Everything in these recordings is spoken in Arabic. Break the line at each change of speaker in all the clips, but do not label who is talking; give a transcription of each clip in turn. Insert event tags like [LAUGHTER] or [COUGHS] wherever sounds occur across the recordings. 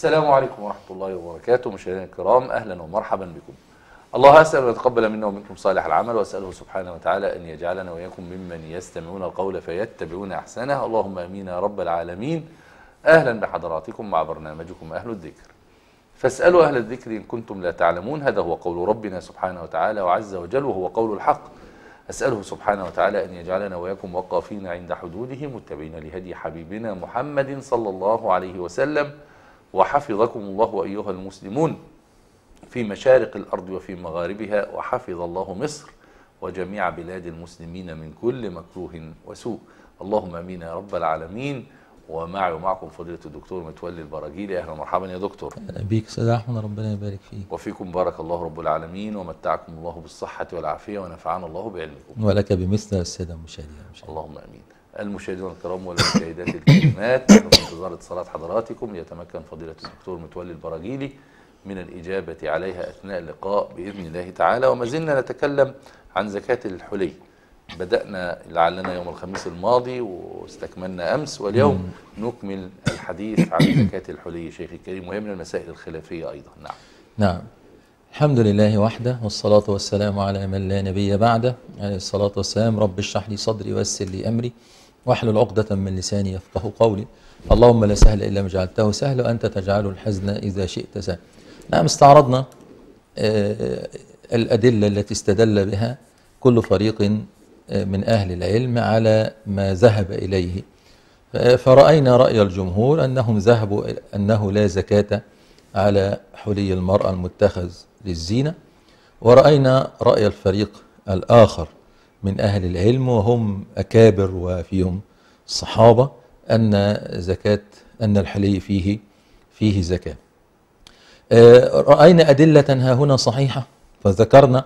السلام عليكم ورحمة الله وبركاته مشاهدينا الكرام أهلا ومرحبا بكم الله أسأل أن يتقبل منا ومنكم صالح العمل وأسأله سبحانه وتعالى أن يجعلنا وإياكم ممن يستمعون القول فيتبعون أحسنه اللهم أمين يا رب العالمين أهلا بحضراتكم مع برنامجكم أهل الذكر فاسألوا أهل الذكر إن كنتم لا تعلمون هذا هو قول ربنا سبحانه وتعالى وعز وجل وهو قول الحق أسأله سبحانه وتعالى أن يجعلنا وإياكم وقافين عند حدوده متبعين لهدي حبيبنا محمد صلى الله عليه وسلم وحفظكم الله أيها المسلمون في مشارق الأرض وفي مغاربها وحفظ الله مصر وجميع بلاد المسلمين من كل مكروه وسوء اللهم امين يا رب العالمين ومعي ومعكم فضيلة الدكتور متولي البراجيلي أهلا ومرحبا يا دكتور أهلا بيك أستاذ أحمد ربنا يبارك فيك وفيكم بارك الله رب العالمين ومتعكم الله بالصحة والعافية ونفعنا الله بعلمكم
ولك بمثل السادة المشاهدين اللهم أمين
المشاهدون الكرام والمشاهدات الكريمات في انتظار اتصالات حضراتكم ليتمكن فضيلة الدكتور متولي البراجيلي من الإجابة عليها أثناء اللقاء بإذن الله تعالى وما زلنا نتكلم عن زكاة الحلي بدأنا لعلنا يوم الخميس الماضي واستكملنا أمس واليوم نكمل الحديث عن زكاة الحلي شيخ الكريم وهي من المسائل الخلافية أيضا نعم
نعم الحمد لله وحده والصلاة والسلام على من لا نبي بعده عليه الصلاة والسلام رب اشرح لي صدري ويسر لي أمري واحلل عقدة من لساني يفقه قولي اللهم لا سهل إلا ما جعلته سهل وأنت تجعل الحزن إذا شئت سهل نعم استعرضنا آه، آه، الأدلة التي استدل بها كل فريق آه، من أهل العلم على ما ذهب إليه فرأينا رأي الجمهور أنهم ذهبوا أنه لا زكاة على حلي المرأة المتخذ للزينة ورأينا رأي الفريق الآخر من أهل العلم وهم أكابر وفيهم الصحابة أن زكاة أن الحلي فيه فيه زكاة آه، رأينا أدلة ها هنا صحيحة فذكرنا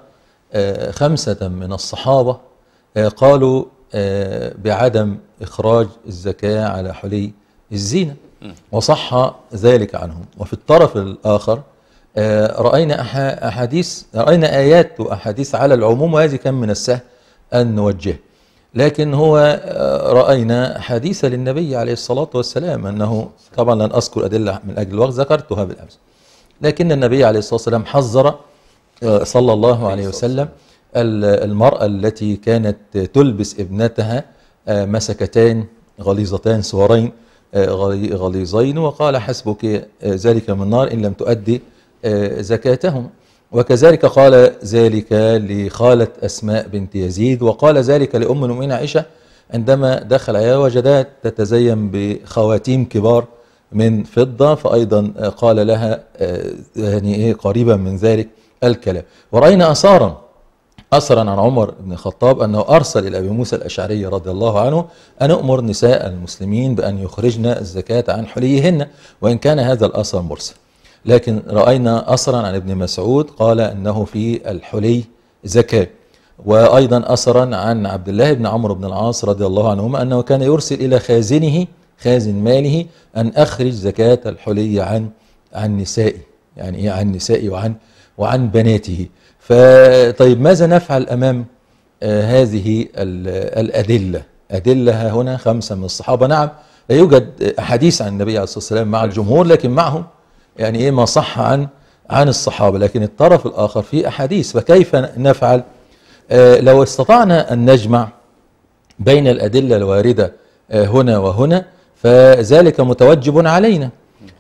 آه، خمسة من الصحابة آه، قالوا بعدم إخراج الزكاة على حلي الزينة وصح ذلك عنهم وفي الطرف الآخر رأينا أحاديث رأينا آيات وأحاديث على العموم وهذه كان من السهل أن نوجه لكن هو آه، رأينا حديث للنبي عليه الصلاة والسلام أنه طبعا لن أذكر أدلة من أجل الوقت ذكرتها بالأمس لكن النبي عليه الصلاة والسلام حذر آه، صلى الله عليه وسلم المرأة التي كانت تلبس ابنتها آه، مسكتان غليظتان سورين غليظين وقال حسبك ذلك من نار إن لم تؤدي زكاتهم وكذلك قال ذلك لخالة أسماء بنت يزيد وقال ذلك لأم المؤمنين عائشة عندما دخل عليها وجدها تتزين بخواتيم كبار من فضة فأيضا قال لها آه، يعني إيه قريبا من ذلك الكلام ورأينا أثارا أثرا عن عمر بن الخطاب أنه أرسل إلى أبي موسى الأشعري رضي الله عنه أن أؤمر نساء المسلمين بأن يخرجن الزكاة عن حليهن وإن كان هذا الأثر مرسل لكن رأينا أثرا عن ابن مسعود قال أنه في الحلي زكاة وأيضا أثرا عن عبد الله بن عمرو بن العاص رضي الله عنهما أنه كان يرسل إلى خازنه خازن ماله أن أخرج زكاة الحلي عن عن نسائي يعني إيه عن نسائي وعن وعن بناته فطيب ماذا نفعل أمام آه، هذه الأدلة أدلة هنا خمسة من الصحابة نعم لا يوجد أحاديث عن النبي عليه الصلاة والسلام مع الجمهور لكن معهم يعني ايه ما صح عن عن الصحابه لكن الطرف الاخر في احاديث فكيف نفعل آه لو استطعنا ان نجمع بين الادله الوارده آه هنا وهنا فذلك متوجب علينا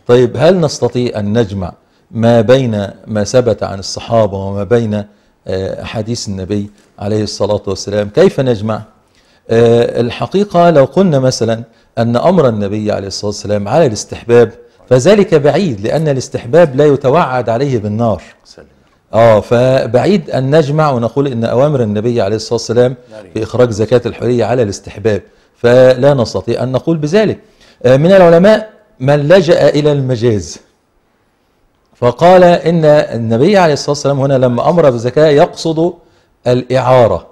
طيب هل نستطيع ان نجمع ما بين ما ثبت عن الصحابه وما بين آه، احاديث آه النبي عليه الصلاه والسلام كيف نجمع آه، الحقيقه لو قلنا مثلا ان امر النبي عليه الصلاه والسلام على الاستحباب فذلك بعيد لأن الاستحباب لا يتوعد عليه بالنار اه فبعيد أن نجمع ونقول إن أوامر النبي عليه الصلاة والسلام في إخراج زكاة الحرية على الاستحباب فلا نستطيع أن نقول بذلك آه، من العلماء من لجأ إلى المجاز فقال إن النبي عليه الصلاة والسلام هنا لما أمر بالزكاة يقصد الإعارة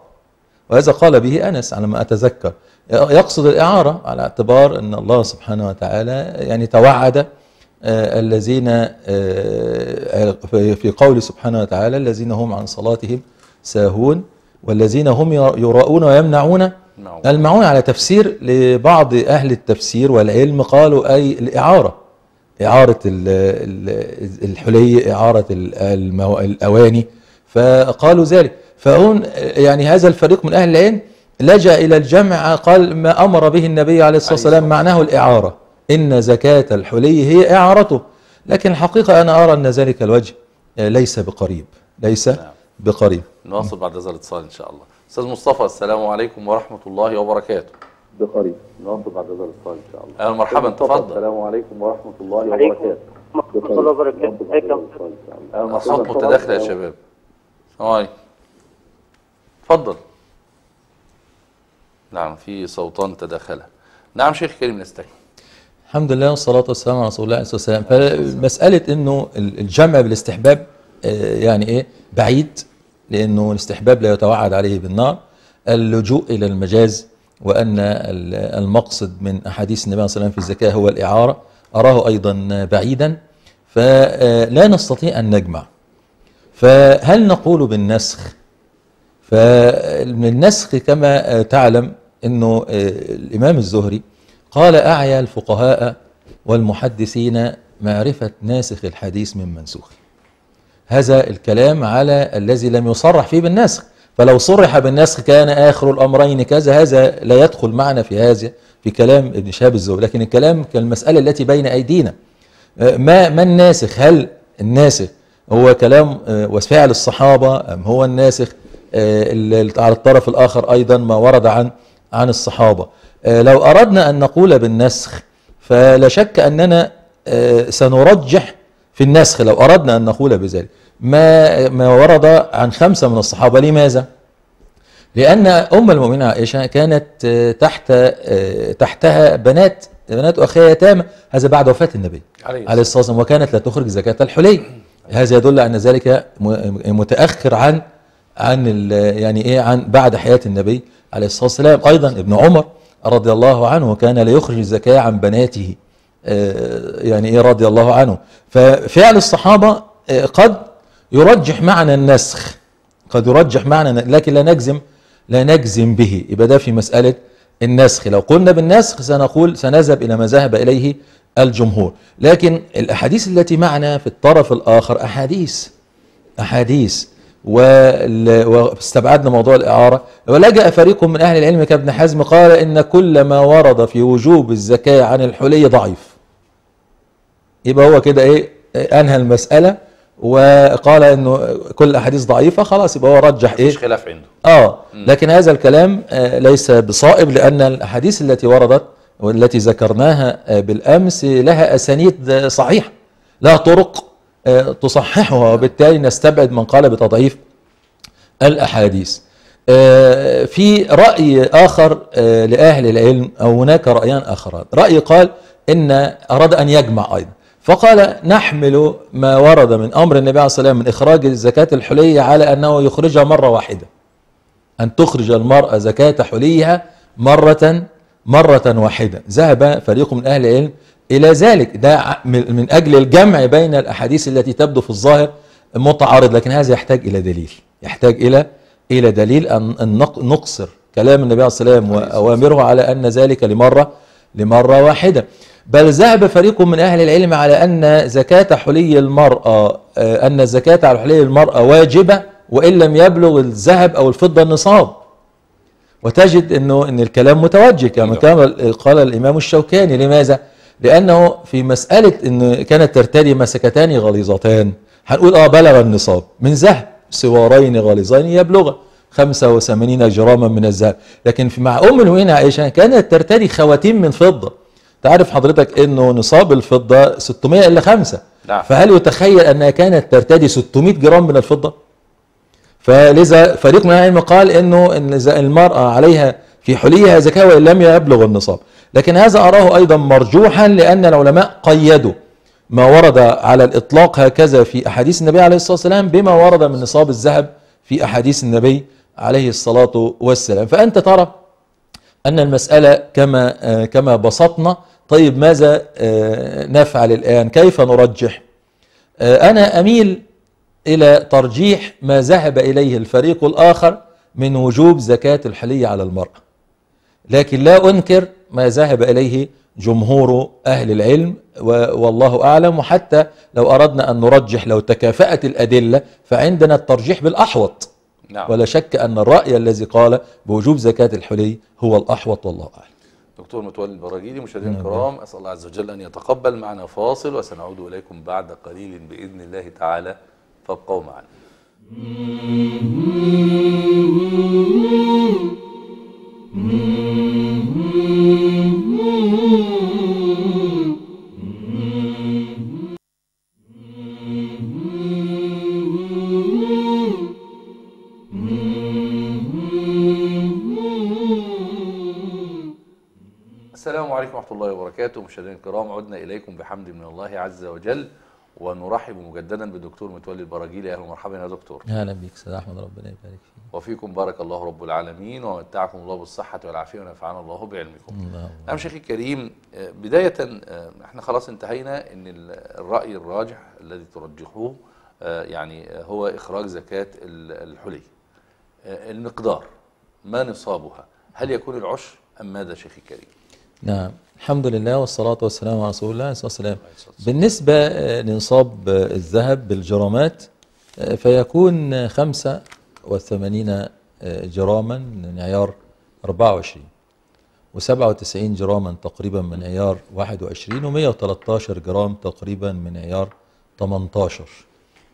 وهذا قال به أنس على ما أتذكر يقصد الإعارة على اعتبار أن الله سبحانه وتعالى يعني توعد آه، الذين آه، في قول سبحانه وتعالى الذين هم عن صلاتهم ساهون والذين هم يراؤون ويمنعون نعم. المعون على تفسير لبعض أهل التفسير والعلم قالوا أي الإعارة إعارة الحلي إعارة الأواني فقالوا ذلك فهون يعني هذا الفريق من أهل العلم لجأ إلى الجمع قال ما أمر به النبي عليه الصلاة والسلام معناه الإعارة إن زكاة الحلي هي إعارته لكن الحقيقة أنا أرى أن ذلك الوجه آه، ليس بقريب ليس نعم. بقريب
نواصل بعد هذا الاتصال إن شاء الله أستاذ مصطفى السلام عليكم ورحمة الله وبركاته بقريب نواصل بعد هذا الاتصال إن شاء الله أهلا مرحبا تفضل السلام عليكم
ورحمة الله وبركاته ورحمة الله وبركاته أصوات متداخلة يا شباب
السلام تفضل نعم. نعم في صوتان تداخلا نعم شيخ كريم نستكمل
الحمد لله والصلاة والسلام على رسول الله عليه وسلم فمسألة أنه الجمع بالاستحباب آه، يعني إيه بعيد لأنه الاستحباب لا يتوعد عليه بالنار اللجوء إلى المجاز وأن المقصد من أحاديث النبي صلى الله عليه وسلم في الزكاة هو الإعارة أراه أيضا بعيدا فلا آه، نستطيع أن نجمع فهل نقول بالنسخ فالنسخ كما آه، تعلم أنه الإمام الزهري قال أعيا الفقهاء والمحدثين معرفة ناسخ الحديث من منسوخه هذا الكلام على الذي لم يصرح فيه بالنسخ فلو صرح بالنسخ كان آخر الأمرين كذا هذا لا يدخل معنا في هذا في كلام ابن شهاب الزهري لكن الكلام كالمسألة التي بين أيدينا ما ما الناسخ هل الناسخ هو كلام آه، وفعل الصحابة أم هو الناسخ آه، على الطرف الآخر أيضا ما ورد عن عن الصحابة آه، لو أردنا أن نقول بالنسخ فلا شك أننا آه، سنرجح في النسخ لو أردنا أن نقول بذلك ما ما ورد عن خمسة من الصحابة لماذا؟ لأن أم المؤمنين عائشة كانت آه، تحت تحتها بنات بنات أخيها يتامى هذا بعد وفاة النبي عليه الصلاة والسلام وكانت لا تخرج زكاة الحلي [COUGHS] هذا يدل أن ذلك متأخر عن عن يعني إيه عن بعد حياة النبي عليه الصلاة والسلام أيضا ابن عمر رضي الله عنه كان ليخرج الزكاة عن بناته آه، يعني إيه رضي الله عنه ففعل الصحابة آه، قد يرجح معنى النسخ قد يرجح معنى لكن لا نجزم لا نجزم به يبقى ده في مسألة النسخ لو قلنا بالنسخ سنقول سنذهب إلى ما ذهب إليه الجمهور لكن الأحاديث التي معنا في الطرف الآخر أحاديث أحاديث واستبعدنا موضوع الإعارة ولجأ فريق من أهل العلم كابن حزم قال إن كل ما ورد في وجوب الزكاة عن الحلي ضعيف يبقى هو كده إيه أنهى المسألة وقال انه كل الأحاديث ضعيفه خلاص يبقى هو رجح ايه مفيش خلاف عنده اه لكن هذا الكلام آه، ليس بصائب لان الاحاديث التي وردت والتي ذكرناها آه، بالامس لها اسانيد صحيحه لها طرق آه، تصححها وبالتالي نستبعد من قال بتضعيف الأحاديث آه، في رأي آخر آه، لأهل العلم أو هناك رأيان آخران رأي قال إن أراد أن يجمع أيضا فقال نحمل ما ورد من أمر النبي عليه الصلاة والسلام من إخراج الزكاة الحلية على أنه يخرجها مرة واحدة أن تخرج المرأة زكاة حليها مرة مرة واحدة ذهب فريق من أهل العلم إلى ذلك ده من أجل الجمع بين الأحاديث التي تبدو في الظاهر متعارض لكن هذا يحتاج إلى دليل يحتاج إلى إلى دليل أن نقصر كلام النبي عليه الصلاة والسلام وأوامره على أن ذلك لمرة لمرة واحدة بل ذهب فريق من أهل العلم على أن زكاة حلي المرأة آه، أن الزكاة على حلي المرأة واجبة وإن لم يبلغ الذهب أو الفضة النصاب وتجد أنه أن الكلام متوجه كما قال الإمام الشوكاني لماذا؟ لأنه في مسألة إن كانت ترتدي مسكتان غليظتان هنقول آه بلغ النصاب من ذهب سوارين غليظين يبلغ 85 جراما من الذهب لكن في مع أم المؤمنين عائشة كانت ترتدي خواتيم من فضة تعرف حضرتك إنه نصاب الفضة 600 إلا 5 نعم. فهل يتخيل أنها كانت ترتدي 600 جرام من الفضة فلذا فريق من العلم قال إنه إن المرأة عليها في حليها زكاة وإن لم يبلغ النصاب لكن هذا أراه أيضا مرجوحا لأن العلماء قيدوا ما ورد على الإطلاق هكذا في أحاديث النبي عليه الصلاة والسلام بما ورد من نصاب الذهب في أحاديث النبي عليه الصلاة والسلام فأنت ترى أن المسألة كما كما بسطنا طيب ماذا آه، نفعل الآن كيف نرجح آه، أنا أميل إلى ترجيح ما ذهب إليه الفريق الآخر من وجوب زكاة الحلية على المرأة لكن لا أنكر ما ذهب إليه جمهور أهل العلم والله أعلم وحتى لو أردنا أن نرجح لو تكافأت الأدلة فعندنا الترجيح بالأحوط نعم. ولا شك أن الرأي الذي قال بوجوب زكاة الحلي هو الأحوط والله أعلم
دكتور متولي البراجيلي مشاهدينا نعم. الكرام أسأل الله عز وجل أن يتقبل معنا فاصل وسنعود إليكم بعد قليل بإذن الله تعالى فابقوا معنا [LAUGHS] السلام عليكم ورحمة الله وبركاته مشاهدينا الكرام عدنا إليكم بحمد من الله عز وجل ونرحب مجددا بالدكتور متولي البراجيلي اهلا ومرحبا يا دكتور اهلا
بك استاذ احمد ربنا يبارك فيك
وفيكم بارك الله رب العالمين ومتعكم الله بالصحه والعافيه ونفعنا الله بعلمكم نعم شيخي الكريم بدايه احنا خلاص انتهينا ان الراي الراجح الذي ترجحوه يعني هو اخراج زكاه الحلي المقدار ما نصابها هل يكون العشر ام ماذا شيخي الكريم
نعم الحمد لله والصلاة والسلام على رسول الله صلى الله عليه وسلم بالنسبة آه، لنصاب آه، الذهب بالجرامات آه، فيكون 85 جراما من عيار 24 و97 جراما تقريبا من عيار 21 و113 جرام تقريبا من عيار 18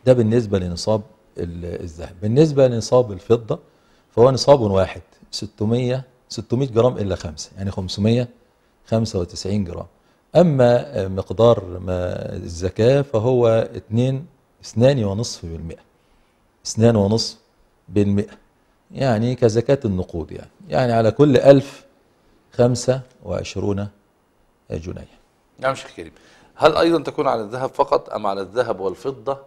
ده بالنسبة لنصاب الذهب بالنسبة لنصاب الفضة فهو نصاب واحد 600 600 جرام إلا خمسة يعني 500 95 جرام أما مقدار ما الزكاة فهو 2 اثنان ونصف بالمئة اثنان ونصف بالمئة يعني كزكاة النقود يعني يعني على كل ألف خمسة وعشرون جنيه
نعم شيخ كريم هل أيضا تكون على الذهب فقط أم على الذهب والفضة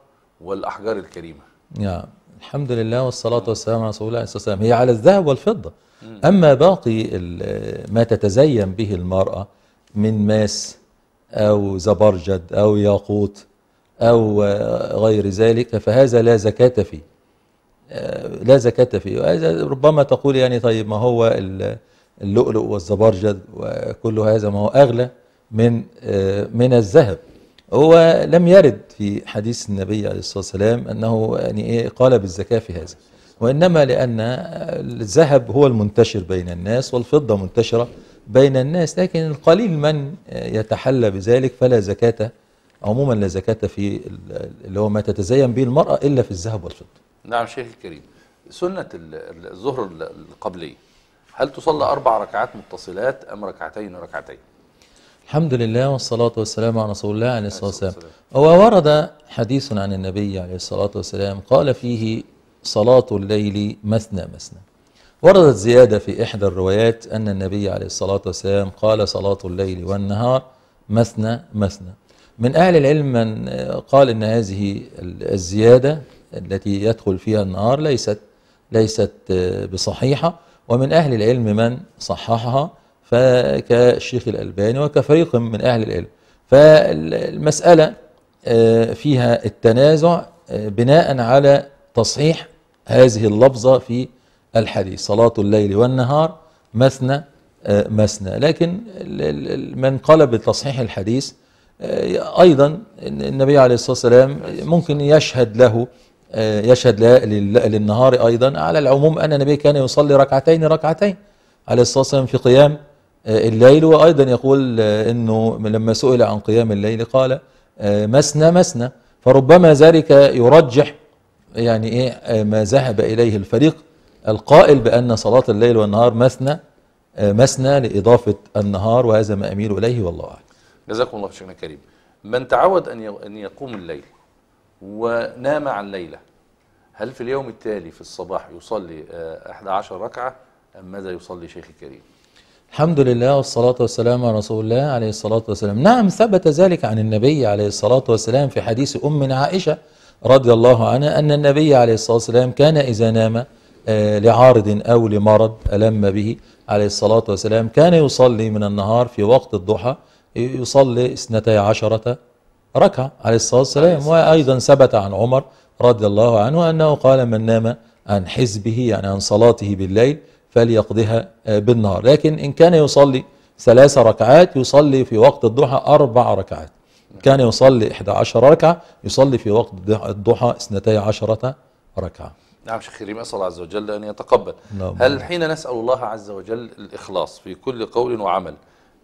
والأحجار الكريمة
نعم الحمد لله والصلاة والسلام على رسول الله صلى الله عليه وسلم هي على الذهب والفضة أما باقي ما تتزين به المرأة من ماس أو زبرجد أو ياقوت أو غير ذلك فهذا لا زكاة فيه آه، لا زكاة فيه ربما تقول يعني طيب ما هو اللؤلؤ والزبرجد وكل هذا ما هو أغلى من آه، من الذهب هو لم يرد في حديث النبي عليه الصلاة والسلام أنه يعني إيه قال بالزكاة في هذا وإنما لأن الذهب هو المنتشر بين الناس والفضة منتشرة بين الناس لكن القليل من يتحلى بذلك فلا زكاة عموما لا زكاة في اللي هو ما تتزين به المرأة إلا في الذهب والفضة
نعم شيخ الكريم سنة الظهر القبلية هل تصلى أربع ركعات متصلات أم ركعتين ركعتين
الحمد لله والصلاة والسلام على رسول الله عليه الصلاة والسلام هو ورد حديث عن النبي عليه الصلاة والسلام قال فيه صلاة الليل مثنى مثنى وردت زيادة في إحدى الروايات أن النبي عليه الصلاة والسلام قال صلاة الليل والنهار مثنى مثنى من أهل العلم من قال أن هذه الزيادة التي يدخل فيها النهار ليست ليست بصحيحة ومن أهل العلم من صححها فكالشيخ الألباني وكفريق من أهل العلم فالمسألة آه، فيها التنازع آه، بناء على تصحيح هذه اللفظة في الحديث صلاة الليل والنهار مثنى آه، مثنى لكن من قال بتصحيح الحديث آه، أيضا النبي عليه الصلاة والسلام ممكن يشهد له آه، يشهد للنهار أيضا على العموم أن النبي كان يصلي ركعتين ركعتين عليه الصلاة والسلام في قيام الليل وأيضا يقول أنه لما سئل عن قيام الليل قال مثنى مثنى فربما ذلك يرجح يعني ايه آه، ما ذهب اليه الفريق القائل بان صلاه الليل والنهار مثنى آه، مثنى لاضافه النهار وهذا ما اميل اليه والله اعلم.
جزاكم الله خيرا كريم. من تعود ان ان يقوم الليل ونام عن ليله هل في اليوم التالي في الصباح يصلي 11 آه، ركعه ام ماذا يصلي شيخي كريم؟
الحمد لله والصلاة والسلام على رسول الله عليه الصلاة والسلام نعم ثبت ذلك عن النبي عليه الصلاة والسلام في حديث أم عائشة رضي الله عنها أن النبي عليه الصلاة والسلام كان إذا نام آه، لعارض أو لمرض ألم به عليه الصلاة والسلام كان يصلي من النهار في وقت الضحى يصلي اثنتي عشرة ركعة عليه الصلاة والسلام وأيضا ثبت عن عمر رضي الله عنه أنه قال من نام عن حزبه يعني عن صلاته بالليل فليقضها آه، بالنهار لكن إن كان يصلي ثلاث ركعات يصلي في وقت الضحى أربع ركعات كان يصلي 11 ركعة يصلي في وقت الضحى 12 ركعة
نعم شيخ كريم أسأل الله عز وجل أن يتقبل نعم. هل حين نسأل الله عز وجل الإخلاص في كل قول وعمل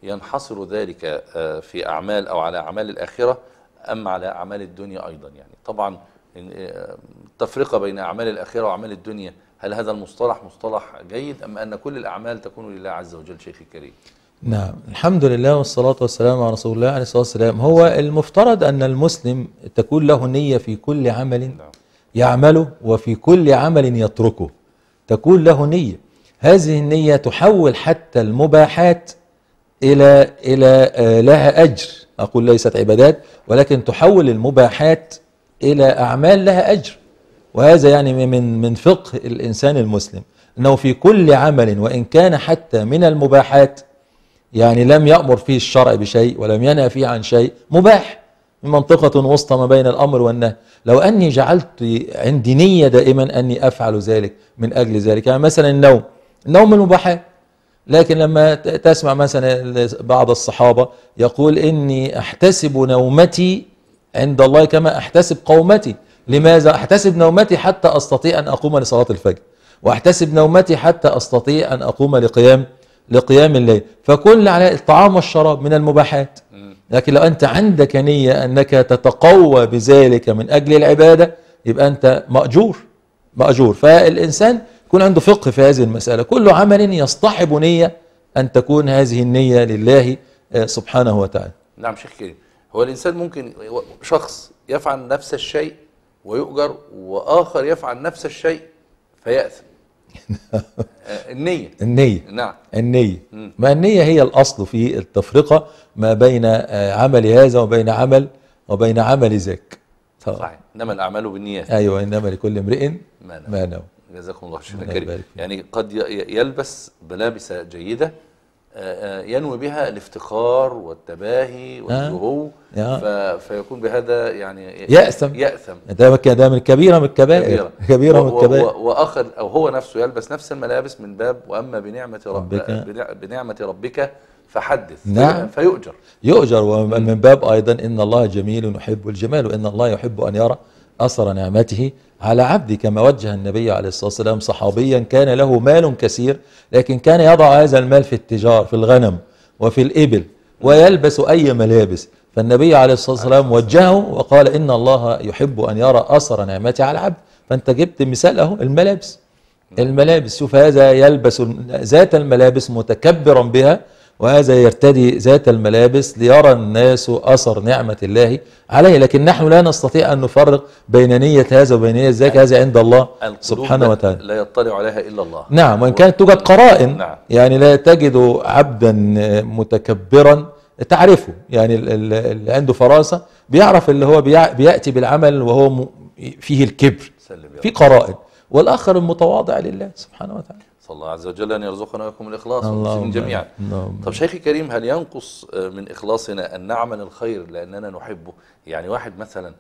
ينحصر ذلك آه، في أعمال أو على أعمال الآخرة أم على أعمال الدنيا أيضا يعني طبعا آه، التفرقة بين أعمال الآخرة وأعمال الدنيا هل هذا المصطلح مصطلح جيد أم أن كل الأعمال تكون لله عز وجل شيخ الكريم
نعم الحمد لله والصلاة والسلام على رسول الله عليه الصلاة والسلام هو المفترض أن المسلم تكون له نية في كل عمل نعم. يعمله وفي كل عمل يتركه تكون له نية هذه النية تحول حتى المباحات إلى إلى آه، لها أجر أقول ليست عبادات ولكن تحول المباحات إلى أعمال لها أجر وهذا يعني من من فقه الإنسان المسلم أنه في كل عمل وإن كان حتى من المباحات يعني لم يأمر فيه الشرع بشيء ولم ينهى فيه عن شيء مباح من منطقة وسطى ما بين الأمر والنهي لو أني جعلت عندي نية دائما أني أفعل ذلك من أجل ذلك يعني مثلا النوم النوم المباحات لكن لما تسمع مثلا بعض الصحابة يقول إني أحتسب نومتي عند الله كما أحتسب قومتي لماذا أحتسب نومتي حتى أستطيع أن أقوم لصلاة الفجر وأحتسب نومتي حتى أستطيع أن أقوم لقيام لقيام الليل فكل على الطعام والشراب من المباحات لكن لو أنت عندك نية أنك تتقوى بذلك من أجل العبادة يبقى أنت مأجور مأجور فالإنسان يكون عنده فقه في هذه المسألة كل عمل يصطحب نية أن تكون هذه النية لله آه، سبحانه وتعالى
نعم شيخ كريم هو الإنسان ممكن شخص يفعل نفس الشيء ويؤجر وآخر يفعل نفس الشيء فيأثم [LAUGHS] النية النية نعم النية ما
النية هي الأصل في التفرقة ما بين آه، عمل هذا وبين عمل وبين عمل ذاك صحيح إنما الأعمال بالنيات أيوه إنما لكل امرئ ما نوى نعم. ما نوى جزاكم الله خيرا كريم
يعني قد يلبس ملابس جيدة آه، آه، ينوي بها الافتخار والتباهي آه. والزهو فيكون بهذا يعني يأثم يأثم
ده من كبيرة من الكبائر كبيرة, كبيرة من الكبائر
وأخذ أو هو نفسه يلبس نفس الملابس من باب وأما بنعمة ربك بنعمة ربك فحدث نعم فيؤجر
يؤجر ومن باب أيضا إن الله جميل يحب الجمال وإن الله يحب أن يرى أثر نعمته على عبده كما وجه النبي عليه الصلاة والسلام صحابيا كان له مال كثير لكن كان يضع هذا المال في التجار في الغنم وفي الإبل ويلبس أي ملابس فالنبي عليه الصلاة والسلام وجهه وقال إن الله يحب أن يرى أثر نعمته على عبد فأنت جبت مثال أهو الملابس الملابس شوف هذا يلبس ذات الملابس متكبرا بها وهذا يرتدي ذات الملابس ليرى الناس أثر نعمة الله عليه لكن نحن لا نستطيع أن نفرق بين نية هذا وبين نية ذاك هذا عند الله سبحانه وتعالى لا
يطلع عليها إلا الله
نعم وإن كانت توجد قرائن نعم. يعني لا تجد عبدا متكبرا تعرفه يعني اللي عنده فراسة بيعرف اللي هو بيأتي بالعمل وهو فيه الكبر في قرائن والآخر المتواضع لله سبحانه وتعالى
فالله عز وجل أن يرزقنا ويكم الإخلاص من جميعا طب شيخي كريم هل ينقص آه، من إخلاصنا أن نعمل الخير لأننا نحبه يعني واحد مثلا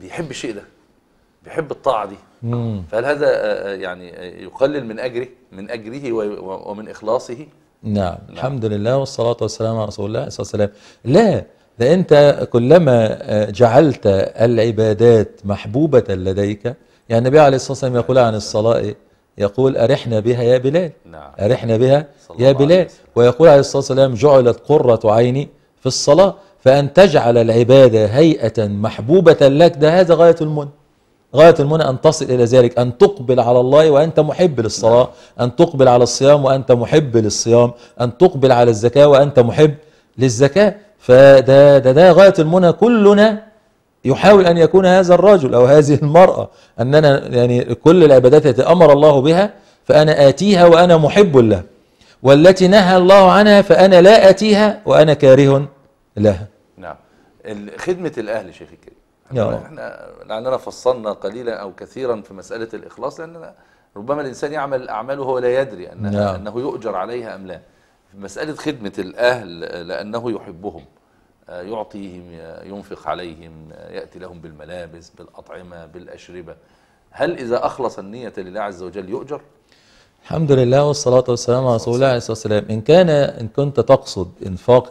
بيحب الشيء ده بيحب الطاعة دي مم. فهل هذا آه، آه، يعني يقلل من أجره من أجره ومن إخلاصه
نعم, نعم. الحمد لله والصلاة والسلام على رسول الله صلى الله عليه وسلم لا ده أنت كلما جعلت العبادات محبوبة لديك يعني النبي عليه الصلاة والسلام يقول عن الصلاة إيه؟ يقول أرحنا بها يا بلال نعم. أرحنا بها يا بلال ويقول عليه الصلاة والسلام جعلت قرة عيني في الصلاة فأن تجعل العبادة هيئة محبوبة لك ده هذا غاية المنى غاية المنى أن تصل إلى ذلك أن تقبل على الله وأنت محب للصلاة نعم. أن تقبل على الصيام وأنت محب للصيام أن تقبل على الزكاة وأنت محب للزكاة فده ده, ده غاية المنى كلنا يحاول أن يكون هذا الرجل أو هذه المرأة أننا يعني كل العبادات التي أمر الله بها فأنا آتيها وأنا محب لها والتي نهى الله عنها فأنا لا آتيها وأنا كاره لها
نعم خدمة الأهل شيخ الكريم احنا لعلنا فصلنا قليلا أو كثيرا في مسألة الإخلاص لأن ربما الإنسان يعمل الاعمال وهو لا يدري أنه, نعم. أنه يؤجر عليها أم لا مسألة خدمة الأهل لأنه يحبهم يعطيهم ينفق عليهم يأتي لهم بالملابس بالأطعمة بالأشربة هل إذا أخلص النية لله عز وجل يؤجر؟
الحمد لله والصلاة والسلام على رسول الله عليه الصلاة والسلام إن كان إن كنت تقصد إنفاق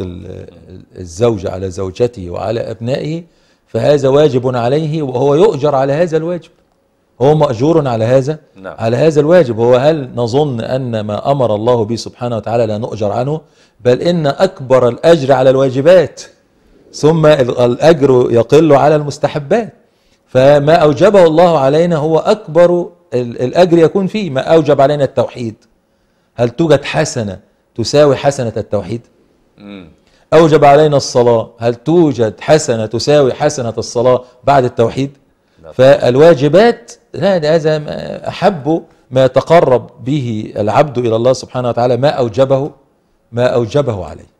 الزوج على زوجته وعلى أبنائه فهذا واجب عليه وهو يؤجر على هذا الواجب هو مأجور على هذا نعم. على هذا الواجب هو هل نظن أن ما أمر الله به سبحانه وتعالى لا نؤجر عنه بل إن أكبر الأجر على الواجبات ثم الأجر يقل على المستحبات فما أوجبه الله علينا هو أكبر الأجر يكون فيه ما أوجب علينا التوحيد هل توجد حسنة تساوي حسنة التوحيد أوجب علينا الصلاة هل توجد حسنة تساوي حسنة الصلاة بعد التوحيد فالواجبات لا هذا أحب ما يتقرب به العبد إلى الله سبحانه وتعالى ما أوجبه ما أوجبه عليه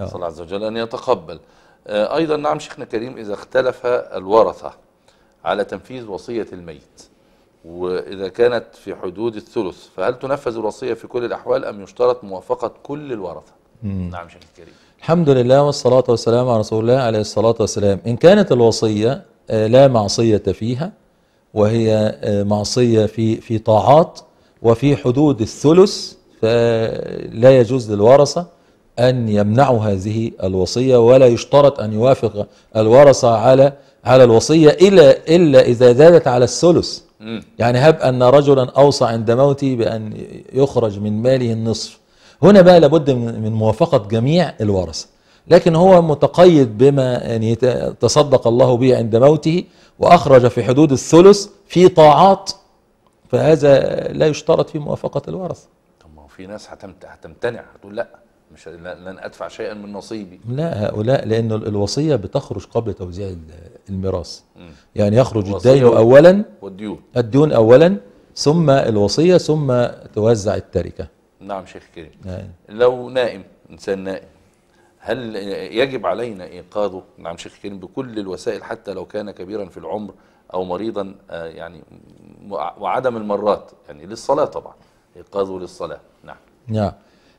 نسال نعم. الله عز وجل ان يتقبل آه، ايضا نعم شيخنا كريم اذا اختلف الورثه على تنفيذ وصيه الميت واذا كانت في حدود الثلث فهل تنفذ الوصيه في كل الاحوال ام يشترط موافقه كل الورثه
نعم شيخنا الكريم الحمد لله والصلاه والسلام على رسول الله عليه الصلاه والسلام ان كانت الوصيه آه، لا معصيه فيها وهي آه، معصيه في في طاعات وفي حدود الثلث فلا يجوز للورثه أن يمنعوا هذه الوصية ولا يشترط أن يوافق الورثة على على الوصية إلا إلا إذا زادت على الثلث يعني هب أن رجلا أوصى عند موته بأن يخرج من ماله النصف هنا بقى لابد من موافقة جميع الورثة لكن هو متقيد بما يعني تصدق الله به عند موته وأخرج في حدود الثلث في طاعات فهذا لا يشترط في موافقة الورثة
طب ما هو في ناس هتمتنع هتقول لا مش لن ادفع شيئا من نصيبي
لا هؤلاء لان الوصيه بتخرج قبل توزيع الميراث يعني يخرج الدين اولا والديون الديون اولا ثم الوصيه ثم توزع التركه
نعم شيخ كريم نعم. لو نائم انسان نائم هل يجب علينا ايقاظه نعم شيخ كريم بكل الوسائل حتى لو كان كبيرا في العمر او مريضا آه، يعني وعدم المرات يعني للصلاه طبعا ايقاظه للصلاه نعم
نعم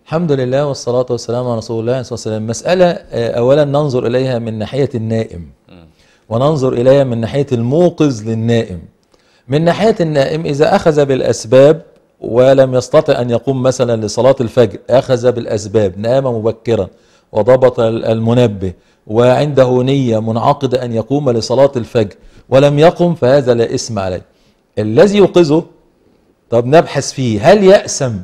الحمد لله والصلاة والسلام على رسول الله صلى الله عليه وسلم مسألة آه، أولا ننظر إليها من ناحية النائم وننظر إليها من ناحية الموقظ للنائم من ناحية النائم إذا أخذ بالأسباب ولم يستطع أن يقوم مثلا لصلاة الفجر أخذ بالأسباب نام مبكرا وضبط المنبه وعنده نية منعقدة أن يقوم لصلاة الفجر ولم يقم فهذا لا إثم عليه الذي يوقظه طب نبحث فيه هل يأسم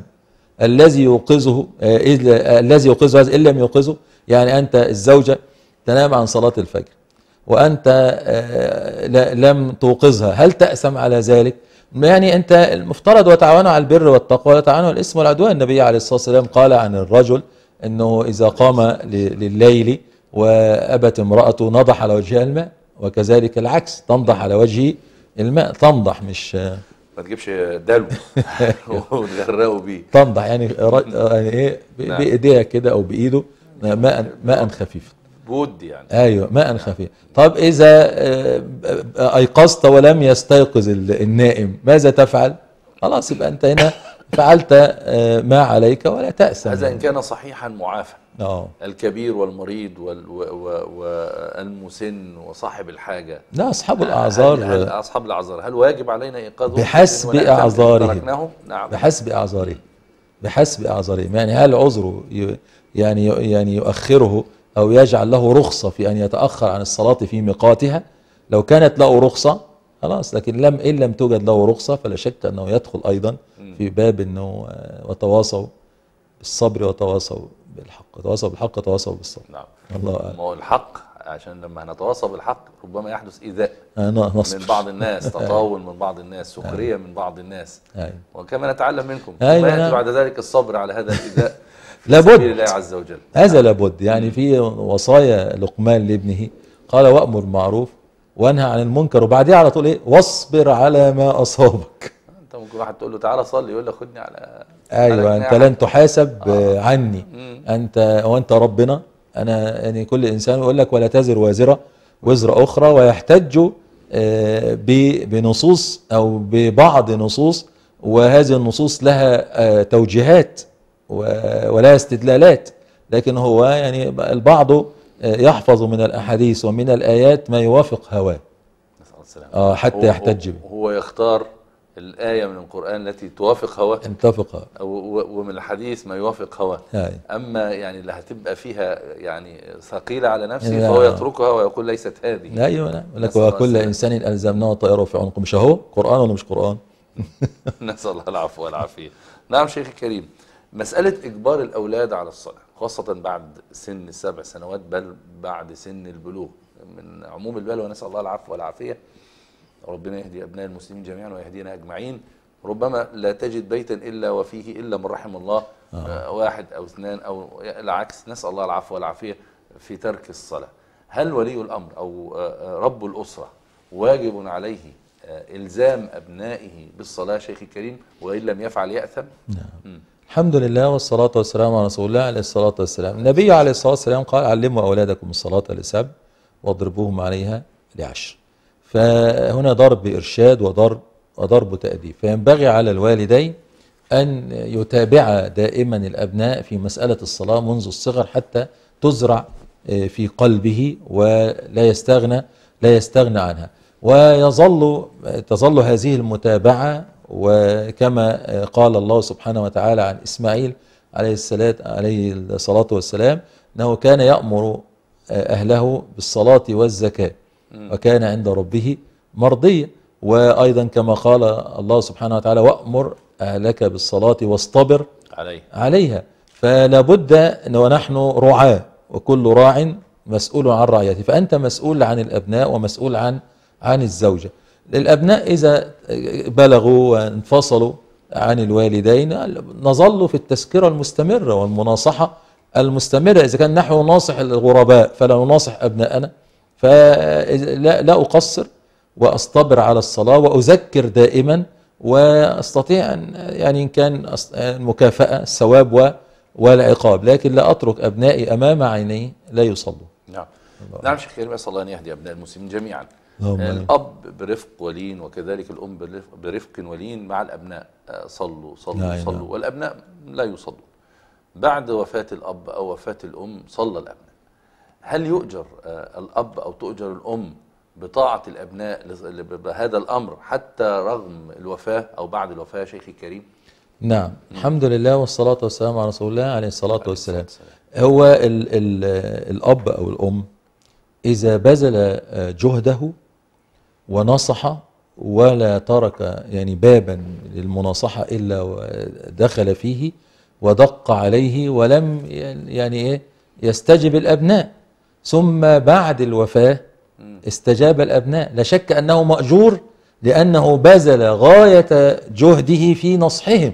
الذي يوقظه آه، آه، الذي يوقظه ان لم يوقظه يعني انت الزوجه تنام عن صلاه الفجر وانت آه، لم توقظها هل تأسم على ذلك يعني انت المفترض وتعاونوا على البر والتقوى وتعاونوا على الاثم والعدوان النبي عليه الصلاه والسلام قال عن الرجل انه اذا قام لليل وابت امراته نضح على وجهها الماء وكذلك العكس تنضح على وجه الماء تنضح مش
ما تجيبش دلو [LAUGHS] وتغرقه بيه تنضح
يعني [LAUGHS] يعني ايه نعم. بايديها كده او بايده ماء ماء خفيف بود يعني ايوه ماء خفيف طب اذا آه، آه، آه، ايقظت ولم يستيقظ النائم ماذا تفعل خلاص يبقى انت هنا فعلت ما عليك ولا تاسى هذا ان
كان صحيحا معافى أوه. الكبير والمريض وال... و... و... والمسن وصاحب الحاجة
لا أصحاب الأعذار هل...
أصحاب الأعذار هل واجب علينا إيقاظهم بحسب أعذارهم نعم.
بحسب أعذارهم بحسب أعذارهم يعني هل عذره ي... يعني يعني يؤخره أو يجعل له رخصة في أن يتأخر عن الصلاة في ميقاتها لو كانت له رخصة خلاص لكن لم إن لم توجد له رخصة فلا شك أنه يدخل أيضا في باب أنه آه، وتواصوا بالصبر وتواصوا بالحق تواصوا بالحق تواصوا بالصبر نعم الله أعلم. ما
هو الحق عشان لما نتواصل بالحق ربما يحدث ايذاء من بعض الناس [LAUGHS] أيوه. تطاول من بعض الناس أيوه. سخريه من بعض الناس أيوة. وكما نتعلم منكم ما أيوه، ياتي بعد ذلك الصبر على هذا الايذاء [LAUGHS]
لابد الله عز وجل هذا نعم. لابد يعني في وصايا لقمان لابنه قال وامر معروف وانهى عن المنكر وبعديها على طول ايه واصبر على ما اصابك
انت ممكن واحد تقول له تعالى صلي يقول له خدني على ايوه انت لن
تحاسب آه. عني مم. انت وانت ربنا انا يعني كل انسان يقول لك ولا تزر وازره وزر اخرى ويحتج آه، بنصوص او ببعض نصوص وهذه النصوص لها آه، توجيهات ولها استدلالات لكن هو يعني البعض آه، يحفظ من الاحاديث ومن الايات ما يوافق هواه آه حتى يحتج به
هو يختار الآية من القرآن التي توافق هواه انتفق ومن الحديث ما يوافق هواه أما يعني اللي هتبقى فيها يعني ثقيلة على نفسه فهو يتركها ويقول ليست هذه
أيوة نعم لك وكل إنسان ألزمناه طائره في عنقه مش أهو قرآن ولا مش قرآن
[LAUGHS] نسأل الله العفو والعافية نعم شيخ الكريم مسألة إجبار الأولاد على الصلاة خاصة بعد سن السبع سنوات بل بعد سن البلوغ من عموم البلوغ نسأل الله العفو والعافية ربنا يهدي أبناء المسلمين جميعا ويهدينا أجمعين ربما لا تجد بيتا إلا وفيه إلا من رحم الله آه. آه، واحد أو اثنان أو العكس نسأل الله العفو والعافية في ترك الصلاة هل ولي الأمر أو آه، آه، رب الأسرة واجب عليه إلزام أبنائه بالصلاة شيخ الكريم وإن لم يفعل يأثم
نعم. الحمد لله والصلاة والسلام على رسول الله عليه الصلاة والسلام النبي عليه الصلاة والسلام قال علموا أولادكم الصلاة لسبع واضربوهم عليها لعشر فهنا ضرب إرشاد وضرب وضرب تأديب فينبغي على الوالدين أن يتابع دائما الأبناء في مسألة الصلاة منذ الصغر حتى تزرع آه، في قلبه ولا يستغنى لا يستغنى عنها ويظل تظل هذه المتابعة وكما آه، قال الله سبحانه وتعالى عن إسماعيل عليه الصلاة عليه الصلاة والسلام أنه كان يأمر آه، أهله بالصلاة والزكاة وكان عند ربه مرضيا وأيضا كما قال الله سبحانه وتعالى وأمر أهلك بالصلاة واصطبر عليه. عليها فلا بد ونحن رعاة وكل راع مسؤول عن رعيته فأنت مسؤول عن الأبناء ومسؤول عن عن الزوجة الأبناء إذا بلغوا وانفصلوا عن الوالدين نظل في التذكرة المستمرة والمناصحة المستمرة إذا كان نحن نناصح الغرباء فلا نناصح أبناءنا فلا لا أقصر وأصطبر على الصلاة وأذكر دائما وأستطيع أن يعني إن كان المكافأة الثواب والعقاب لكن لا أترك أبنائي أمام عيني لا يصلوا
نعم نعم شيخ كريم أسأل الله أن يهدي أبناء المسلمين جميعا الأب برفق ولين وكذلك الأم برفق ولين مع الأبناء آه، صلوا صلوا نعم، نعم. صلوا والأبناء لا يصلوا بعد وفاة الأب أو وفاة الأم صلى الأب هل يؤجر آه، الأب أو تؤجر الأم بطاعة الأبناء بهذا الأمر حتى رغم الوفاة أو بعد الوفاة شيخي الكريم
نعم الحمد لله والصلاة والسلام على رسول الله عليه الصلاة والسلام هو الـ الـ الأب أو الأم إذا بذل آه، جهده ونصح ولا ترك يعني بابا للمناصحة إلا ودخل فيه ودق عليه ولم يعني إيه يستجب الأبناء ثم بعد الوفاة استجاب الأبناء لا شك أنه مأجور لأنه بذل غاية جهده في نصحهم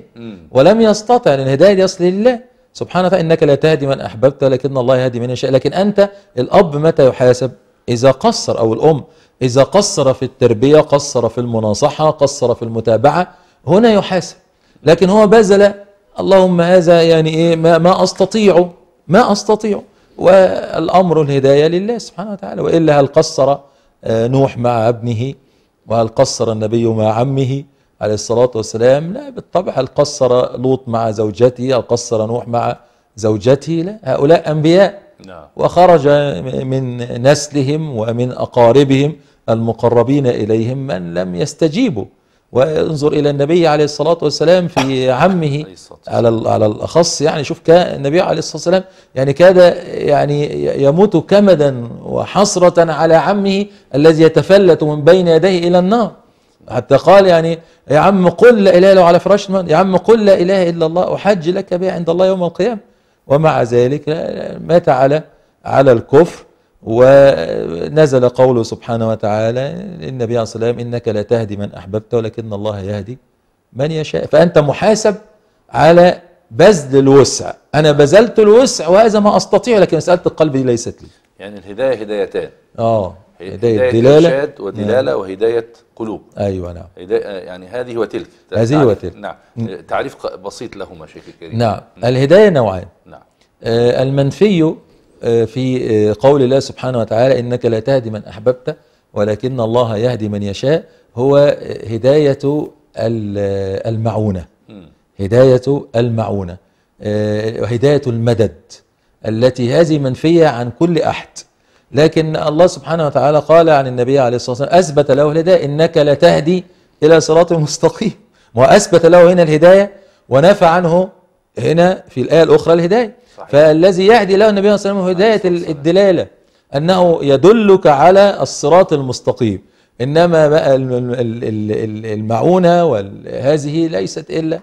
ولم يستطع لأن الهداية يصل لله سبحانه وتعالى إنك لا تهدي من أحببت لكن الله يهدي من يشاء لكن أنت الأب متى يحاسب إذا قصر أو الأم إذا قصر في التربية قصر في المناصحة قصر في المتابعة هنا يحاسب لكن هو بذل اللهم هذا يعني إيه ما, ما أستطيعه ما أستطيعه والأمر الهداية لله سبحانه وتعالى وإلا هل قصر آه، نوح مع ابنه وهل قصر النبي مع عمه عليه الصلاة والسلام لا بالطبع هل قصر لوط مع زوجته هل قصر نوح مع زوجته لا هؤلاء أنبياء نعم. وخرج من نسلهم ومن أقاربهم المقربين إليهم من لم يستجيبوا وانظر الى النبي عليه الصلاه والسلام في عمه على على الاخص يعني شوف النبي عليه الصلاه والسلام يعني كاد يعني يموت كمدا وحسره على عمه الذي يتفلت من بين يديه الى النار حتى قال يعني يا عم قل لا اله الا على فراش يا عم قل لا اله الا الله احج لك بها عند الله يوم القيامه ومع ذلك مات على على الكفر ونزل قوله سبحانه وتعالى للنبي عليه الصلاة والسلام إنك لا تهدي من أحببت ولكن الله يهدي من يشاء فأنت محاسب على بذل الوسع أنا بذلت الوسع وهذا ما أستطيع لكن مسألة القلب دي ليست لي
يعني الهداية هدايتان
آه هداية, هداية دلالة إرشاد ودلالة نعم.
وهداية قلوب أيوة نعم يعني هذه وتلك هذه وتلك نعم تعريف بسيط لهما شيخ الكريم نعم,
نعم. الهداية نوعان نعم آه المنفي آه، في آه، قول الله سبحانه وتعالى إنك لا تهدي من أحببت ولكن الله يهدي من يشاء هو آه، هداية المعونة هداية المعونة هداية المدد التي هذه منفية عن كل أحد لكن الله سبحانه وتعالى قال عن النبي عليه الصلاة والسلام أثبت له الهداية إنك لا تهدي إلى صراط مستقيم وأثبت له هنا الهداية ونفى عنه هنا في الآية الأخرى الهداية فالذي يهدي له النبي صلى الله عليه وسلم هداية الدلالة أنه يدلك على الصراط المستقيم إنما بقى المعونة وهذه ليست إلا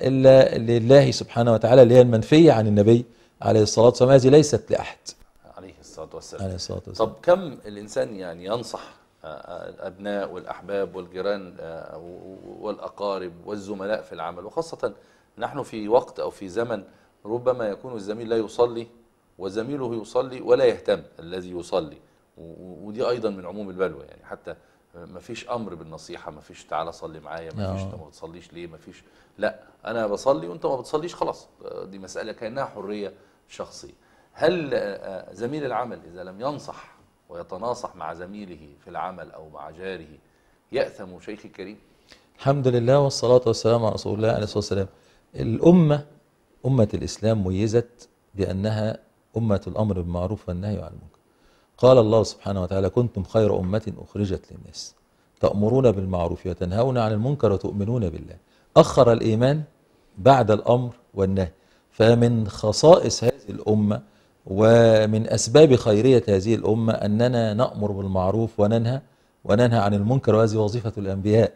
إلا لله سبحانه وتعالى اللي هي المنفية عن النبي عليه الصلاة والسلام هذه ليست لأحد
عليه الصلاة والسلام عليه الصلاة والسلام طب كم الإنسان يعني ينصح آه، آه، الأبناء والأحباب والجيران آه، والأقارب والزملاء في العمل وخاصة نحن في وقت أو في زمن ربما يكون الزميل لا يصلي وزميله يصلي ولا يهتم الذي يصلي ودي أيضا من عموم البلوى يعني حتى ما فيش امر بالنصيحه ما فيش تعالى صلي معايا ما فيش آه. انت ما بتصليش ليه ما فيش لا انا بصلي وانت ما بتصليش خلاص دي مساله كانها حريه شخصيه هل زميل العمل اذا لم ينصح ويتناصح مع زميله في العمل او مع جاره ياثم شيخي الكريم
الحمد لله والصلاه والسلام على رسول الله عليه الصلاه والسلام الامه أمة الإسلام ميزت بأنها أمة الأمر بالمعروف والنهي عن المنكر قال الله سبحانه وتعالى كنتم خير أمة أخرجت للناس تأمرون بالمعروف وتنهون عن المنكر وتؤمنون بالله أخر الإيمان بعد الأمر والنهي فمن خصائص هذه الأمة ومن أسباب خيرية هذه الأمة أننا نأمر بالمعروف وننهى وننهى عن المنكر وهذه وظيفة الأنبياء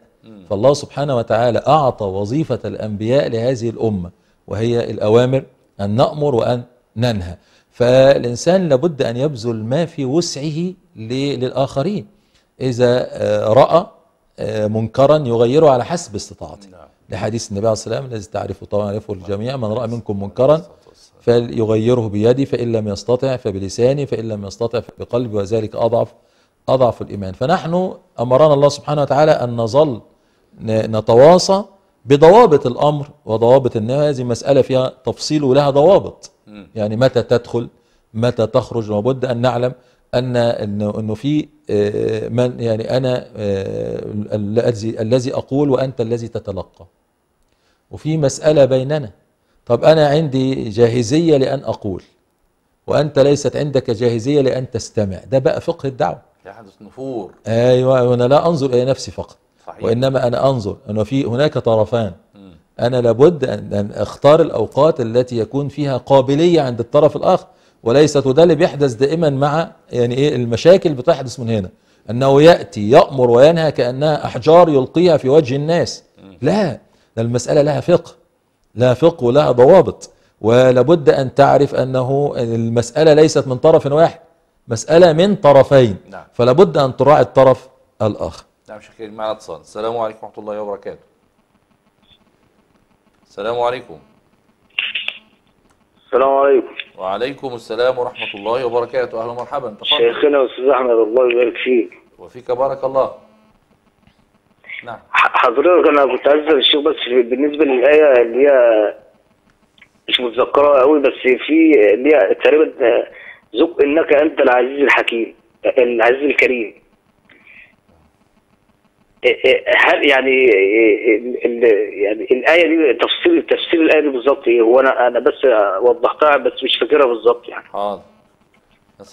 فالله سبحانه وتعالى أعطى وظيفة الأنبياء لهذه الأمة وهي الأوامر أن نأمر وأن ننهى فالإنسان لابد أن يبذل ما في وسعه للآخرين إذا آه، رأى آه، منكرا يغيره على حسب استطاعته لحديث نعم. النبي عليه الصلاة والسلام الذي تعرفه طبعا يعرفه نعم. الجميع من رأى منكم منكرا فليغيره بيدي فإن لم يستطع فبلساني فإن لم يستطع فبقلبي وذلك أضعف أضعف الإيمان فنحن أمرنا الله سبحانه وتعالى أن نظل نتواصى بضوابط الامر وضوابط النهي هذه مساله فيها تفصيل ولها ضوابط يعني متى تدخل متى تخرج لابد ان نعلم ان انه, إنه في آه، من يعني انا آه، الذي الذي اقول وانت الذي تتلقى وفي مساله بيننا طب انا عندي جاهزيه لان اقول وانت ليست عندك جاهزيه لان تستمع ده بقى فقه الدعوه
يحدث نفور
ايوه وانا لا انظر الى نفسي فقط صحيح. وإنما أنا أنظر أنه في هناك طرفان م. أنا لابد أن أختار الأوقات التي يكون فيها قابلية عند الطرف الآخر وليست وده اللي بيحدث دائما مع يعني إيه المشاكل بتحدث من هنا أنه يأتي يأمر وينهى كأنها أحجار يلقيها في وجه الناس م. لا ده المسألة لها فقه لها فقه ولها ضوابط ولابد أن تعرف أنه المسألة ليست من طرف واحد مسألة من طرفين نعم. فلابد أن تراعي الطرف الآخر
نعم شيخ كريم معنا اتصال السلام عليكم ورحمه الله وبركاته السلام عليكم السلام عليكم وعليكم السلام ورحمه الله وبركاته اهلا ومرحبا تفضل شيخنا
استاذ احمد الله يبارك فيك
وفيك بارك الله
نعم حضرتك انا كنت عايز الشيخ بس بالنسبه للايه اللي هي مش متذكره قوي بس في اللي هي تقريبا آه، ذق انك انت العزيز الحكيم آه، العزيز الكريم إيه، إيه، هل يعني إيه، يعني الايه دي تفسير تفسير الايه دي بالظبط ايه؟ هو انا انا بس وضحتها بس مش فاكرها بالظبط يعني. حاضر.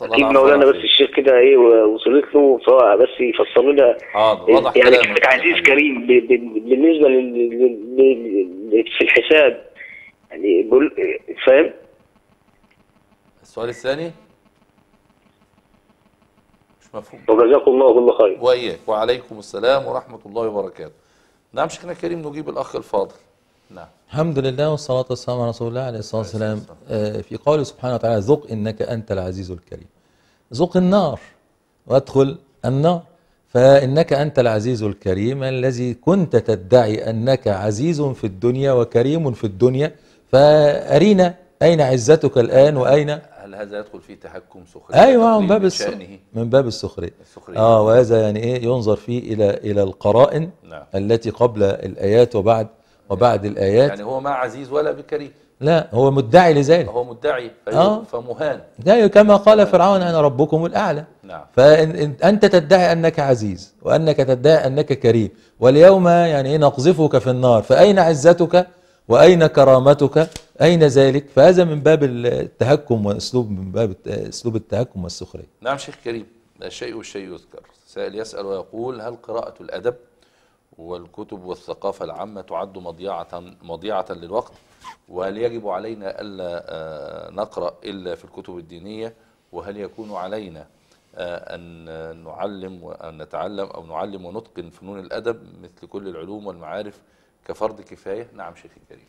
اكيد مولانا بس الشيخ كده ايه وصلت له سواء بس يفسر لنا يعني كلمه عزيز كريم بالنسبه في الحساب يعني فاهم؟
السؤال الثاني؟ مفهوم
وجزاكم الله
كل خير واياك وعليكم السلام ورحمه الله وبركاته نعم شيخنا كريم نجيب الاخ الفاضل نعم
الحمد لله والصلاة والسلام على رسول الله عليه الصلاة والسلام آه، في قوله سبحانه وتعالى ذق إنك أنت العزيز الكريم ذق النار وادخل النار فإنك أنت العزيز الكريم الذي كنت تدعي أنك عزيز في الدنيا وكريم في الدنيا فأرينا أين عزتك الآن وأين
هل هذا يدخل فيه تحكم سخريه ايوه من باب السخريه
من باب السخريه السخريه اه وهذا يعني ايه ينظر فيه الى الى القرائن نعم. التي قبل الايات وبعد وبعد الايات يعني هو
ما عزيز ولا بكريم
لا هو مدعي لذلك هو مدعي آه. فمهان لا كما قال فرعون انا ربكم الاعلى نعم فانت تدعي انك عزيز وانك تدعي انك كريم واليوم يعني ايه نقذفك في النار فاين عزتك وأين كرامتك أين ذلك فهذا من باب التهكم وأسلوب من باب أسلوب التهكم والسخرية
نعم شيخ كريم الشيء والشيء يذكر سائل يسأل ويقول هل قراءة الأدب والكتب والثقافة العامة تعد مضيعة مضيعة للوقت وهل يجب علينا ألا آه، نقرأ إلا في الكتب الدينية وهل يكون علينا آه، أن نعلم وأن نتعلم أو نعلم ونتقن فنون الأدب مثل كل العلوم والمعارف كفرض كفاية نعم شيخ الكريم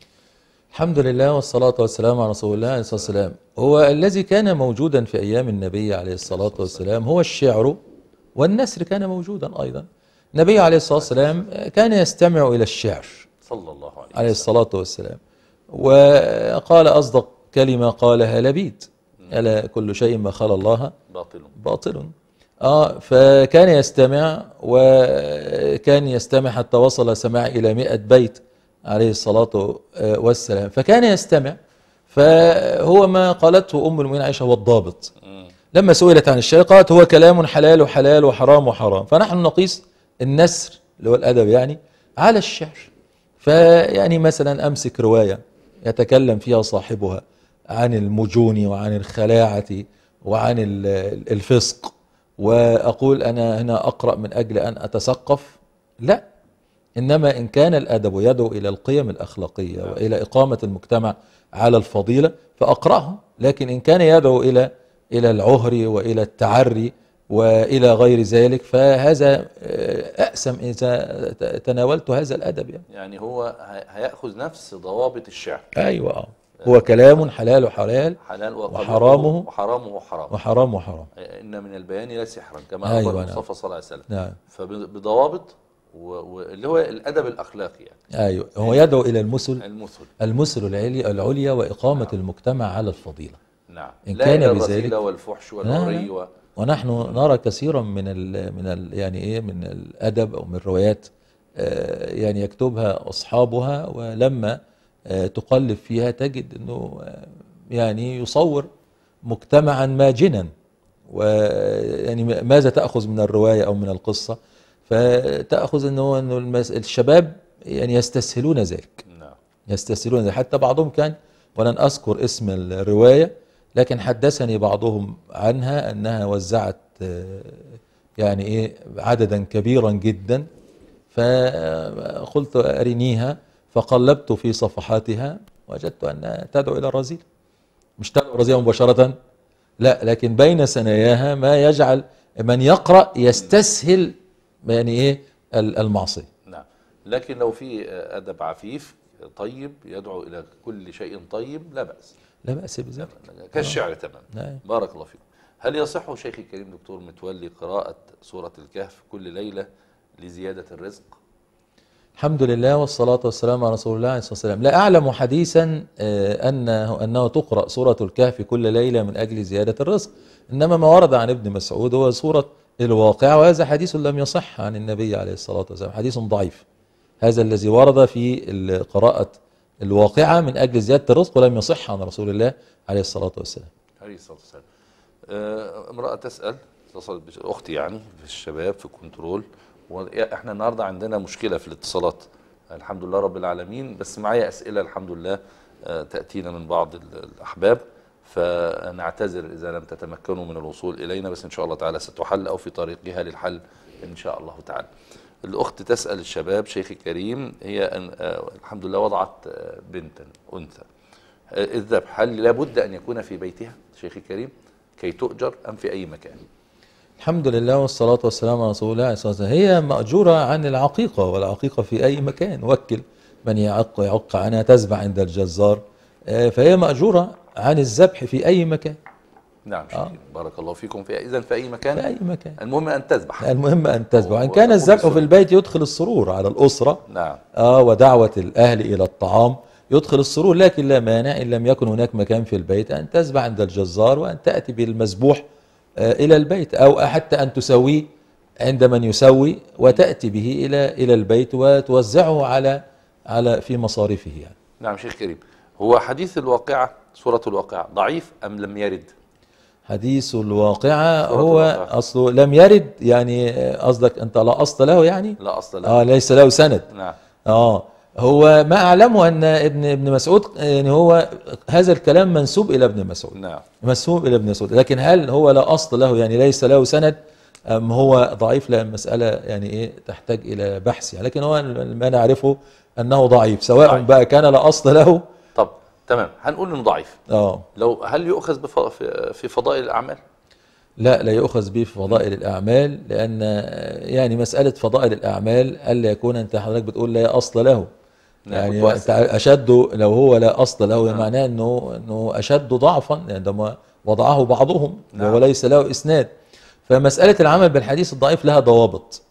الحمد لله والصلاة والسلام على رسول الله عليه الصلاة والسلام هو الذي كان موجودا في أيام النبي عليه الصلاة والسلام هو الشعر والنسر كان موجودا أيضا النبي عليه الصلاة والسلام كان يستمع إلى الشعر صلى الله عليه, عليه الصلاة والسلام وقال أصدق كلمة قالها لبيد ألا كل شيء ما خلا الله باطل باطل اه فكان يستمع وكان يستمع حتى وصل سماع الى 100 بيت عليه الصلاه والسلام فكان يستمع فهو ما قالته ام المؤمنين عائشه هو الضابط لما سئلت عن الشيء قالت هو كلام حلال وحلال وحرام وحرام فنحن نقيس النسر اللي هو الادب يعني على الشعر فيعني مثلا امسك روايه يتكلم فيها صاحبها عن المجون وعن الخلاعه وعن الفسق واقول انا هنا اقرا من اجل ان اتثقف لا انما ان كان الادب يدعو الى القيم الاخلاقيه نعم. والى اقامه المجتمع على الفضيله فاقراه لكن ان كان يدعو الى الى العهر والى التعري والى غير ذلك فهذا آه، اقسم اذا تناولت هذا الادب يعني,
يعني هو هياخذ نفس ضوابط الشعر ايوه آه.
هو كلام حلال حلال حلال وحرامه وحرامه حرام وحرامه حرام
إن من البيان لا سحرا كما أيوة قال المصطفى نعم. صلى الله عليه وسلم نعم فبضوابط واللي هو الادب الاخلاقي
يعني ايوه هو يدعو الى المثل المثل المثل العليا نعم. واقامه نعم. المجتمع على الفضيله نعم ان لا كان بذلك والفحش نعم. والعري و... ونحن نرى كثيرا من الـ من الـ يعني ايه من الادب او من الروايات آه، يعني يكتبها اصحابها ولما آه، تقلب فيها تجد أنه آه، يعني يصور مجتمعا ماجنا ويعني آه، ماذا تأخذ من الرواية أو من القصة فتأخذ أنه أنه الشباب يعني يستسهلون ذلك نعم. يستسهلون ذلك حتى بعضهم كان ولن أذكر اسم الرواية لكن حدثني بعضهم عنها أنها وزعت يعني إيه عددا كبيرا جدا فقلت أرنيها فقلبت في صفحاتها وجدت أنها تدعو إلى الرزيل مش تدعو الرزيل مباشرة لا لكن بين ثناياها ما يجعل من يقرأ يستسهل يعني إيه المعصية
نعم لكن لو في أدب عفيف طيب يدعو إلى كل شيء طيب لا بأس
لا بأس بذلك
نعم. كالشعر تمام نعم. بارك الله فيكم هل يصح شيخي الكريم دكتور متولي قراءة سورة الكهف كل ليلة لزيادة الرزق
الحمد لله والصلاة والسلام على رسول الله عليه الصلاة والسلام لا أعلم حديثا آه، أنه, أنه تقرأ سورة الكهف كل ليلة من أجل زيادة الرزق إنما ما ورد عن ابن مسعود هو سورة الواقع وهذا حديث لم يصح عن النبي عليه الصلاة والسلام حديث ضعيف هذا الذي ورد في قراءة الواقعة من أجل زيادة الرزق ولم يصح عن رسول الله عليه الصلاة والسلام
عليه الصلاة والسلام آه، امرأة تسأل اتصلت أختي يعني في الشباب في الكنترول احنا النهارده عندنا مشكله في الاتصالات الحمد لله رب العالمين بس معايا اسئله الحمد لله آه، تاتينا من بعض الاحباب فنعتذر اذا لم تتمكنوا من الوصول الينا بس ان شاء الله تعالى ستحل او في طريقها للحل ان شاء الله تعالى. الاخت تسال الشباب شيخي الكريم هي أن آه، الحمد لله وضعت آه، بنتا انثى الذبح هل لابد ان يكون في بيتها شيخي الكريم كي تؤجر ام في اي مكان؟
الحمد لله والصلاة والسلام على رسول الله صلى عليه هي مأجورة عن العقيقة والعقيقة في أي مكان وكل من يعق يعق عنها تذبح عند الجزار آه، فهي مأجورة عن الذبح في أي مكان
نعم آه. بارك الله فيكم في إذا في أي مكان في أي مكان المهم أن تذبح
المهم أن تذبح وإن كان الذبح في البيت يدخل السرور على الأسرة نعم آه ودعوة الأهل إلى الطعام يدخل السرور لكن لا مانع إن لم يكن هناك مكان في البيت أن تذبح عند الجزار وأن تأتي بالمذبوح آه، إلى البيت أو حتى أن تسويه عند من يسوي وتأتي به إلى إلى البيت وتوزعه على على في مصارفه يعني.
نعم شيخ كريم هو حديث الواقعة سورة الواقعة ضعيف أم لم
يرد؟ حديث الواقعة هو الواقعة. أصله لم يرد يعني آه، قصدك أنت لا أصل له يعني؟ لا أصل له آه ليس له سند نعم آه هو ما اعلمه ان ابن ابن مسعود يعني هو هذا الكلام منسوب الى ابن مسعود نعم منسوب الى ابن مسعود لكن هل هو لا اصل له يعني ليس له سند ام هو ضعيف لا مساله يعني ايه تحتاج الى بحث يعني لكن هو ما نعرفه انه ضعيف سواء ضعيف. طيب. بقى كان لا اصل له
طب تمام هنقول انه ضعيف اه لو هل يؤخذ في فضائل الاعمال
لا لا يؤخذ به في فضائل الأعمال لأن يعني مسألة فضائل الأعمال ألا يكون أنت حضرتك بتقول لا أصل له يعني اشده لو هو لا اصل له نعم. معناه انه انه اشد ضعفا عندما يعني وضعه بعضهم نعم. وهو ليس له اسناد فمساله العمل بالحديث الضعيف لها ضوابط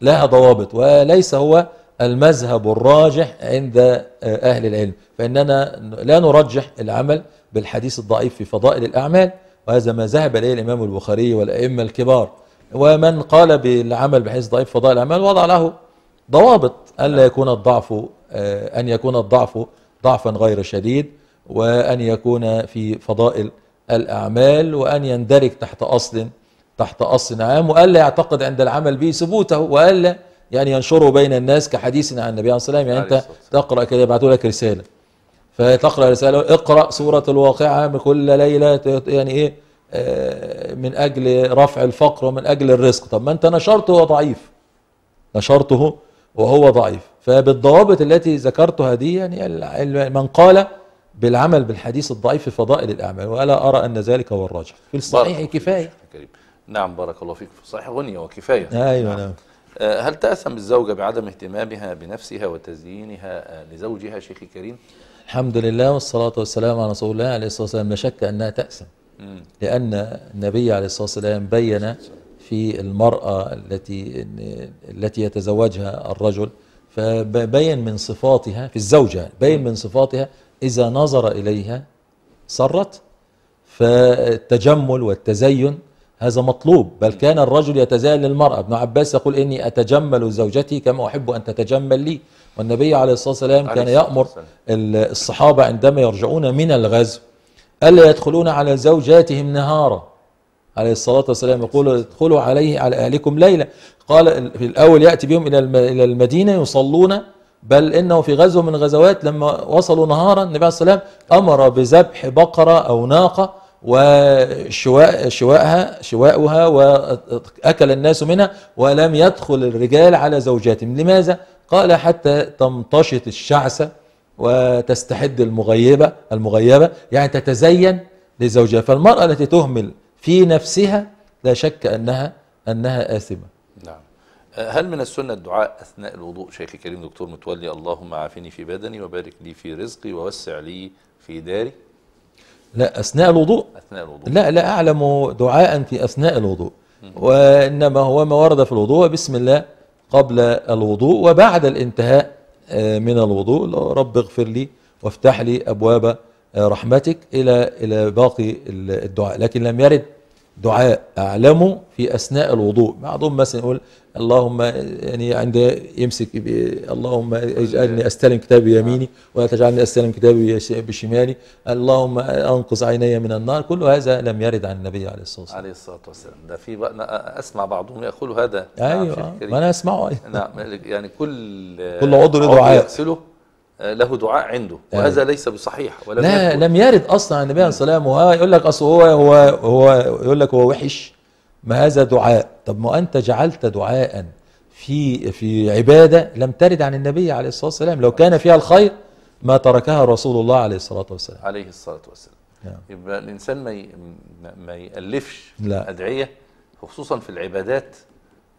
لها ضوابط وليس هو المذهب الراجح عند آه، اهل العلم فاننا لا نرجح العمل بالحديث الضعيف في فضائل الاعمال وهذا ما ذهب اليه الامام البخاري والائمه الكبار ومن قال بالعمل بحديث ضعيف فضائل الاعمال وضع له ضوابط الا نعم. يكون الضعف آه، أن يكون الضعف ضعفا غير شديد وأن يكون في فضائل الأعمال وأن يندرج تحت أصل تحت أصل عام وألا يعتقد عند العمل به ثبوته وألا يعني ينشره بين الناس كحديث عن النبي عليه الصلاة والسلام يعني أنت تقرأ كده يبعثوا لك رسالة فتقرأ رسالة اقرأ سورة الواقعة كل ليلة يعني إيه آه، من أجل رفع الفقر ومن أجل الرزق طب ما أنت نشرته وهو ضعيف نشرته وهو ضعيف فبالضوابط التي ذكرتها دي يعني من قال بالعمل بالحديث الضعيف في فضائل الأعمال وألا أرى أن ذلك هو الراجح في الصحيح كفاية
كريم. نعم بارك الله فيك في الصحيح غنية وكفاية أيوة نعم. نعم. هل تأثم الزوجة بعدم اهتمامها بنفسها وتزيينها آه، لزوجها شيخي كريم؟
الحمد لله والصلاة والسلام على رسول الله عليه الصلاة والسلام لا شك أنها تأثم لأن النبي عليه الصلاة والسلام بين في المرأة التي التي يتزوجها الرجل فبين من صفاتها في الزوجة بين من صفاتها إذا نظر إليها سرت فالتجمل والتزين هذا مطلوب بل كان الرجل يتزين للمرأة ابن عباس يقول إني أتجمل زوجتي كما أحب أن تتجمل لي والنبي عليه الصلاة والسلام كان يأمر الصحابة عندما يرجعون من الغزو ألا يدخلون على زوجاتهم نهارا عليه الصلاة والسلام يقول ادخلوا عليه على أهلكم ليلة قال في الأول يأتي بهم إلى المدينة يصلون بل إنه في غزو من غزوات لما وصلوا نهارا النبي عليه الصلاة والسلام أمر بذبح بقرة أو ناقة وشواء شواءها شواؤها واكل الناس منها ولم يدخل الرجال على زوجاتهم لماذا قال حتى تمتشط الشعثة وتستحد المغيبه المغيبه يعني تتزين لزوجها فالمراه التي تهمل في نفسها لا شك أنها أنها آثمة نعم
أه، هل من السنة الدعاء أثناء الوضوء شيخي الكريم دكتور متولي اللهم عافني في بدني وبارك لي في رزقي ووسع لي في داري
لا أثناء الوضوء أثناء الوضوء لا لا أعلم دعاء في أثناء الوضوء وإنما هو ما ورد في الوضوء بسم الله قبل الوضوء وبعد الانتهاء أه، من الوضوء رب اغفر لي وافتح لي أبواب رحمتك إلى إلى باقي الدعاء لكن لم يرد دعاء أعلمه في أثناء الوضوء بعضهم مثلا يقول اللهم يعني عند يمسك اللهم اجعلني أستلم كتابي يميني ولا تجعلني أستلم كتابي بشمالي اللهم أنقذ عيني من النار كل هذا لم يرد عن النبي عليه الصلاة والسلام عليه الصلاة والسلام
ده في بقى أنا أسمع بعضهم يقول هذا نعم، أيوة ما أنا أسمعه أيوة. نعم يعني كل كل عضو له دعاء يغسله له دعاء عنده يعني وهذا ليس بصحيح ولا لا لم يرد
اصلا عن النبي عليه الصلاه والسلام يقول لك اصل هو هو هو يقول لك هو وحش ما هذا دعاء طب ما انت جعلت دعاء في في عباده لم ترد عن النبي عليه الصلاه والسلام لو كان فيها الخير ما تركها رسول الله عليه الصلاه والسلام
عليه الصلاه والسلام نعم. يبقى الانسان ما ي... ما يالفش لا. ادعيه خصوصا في العبادات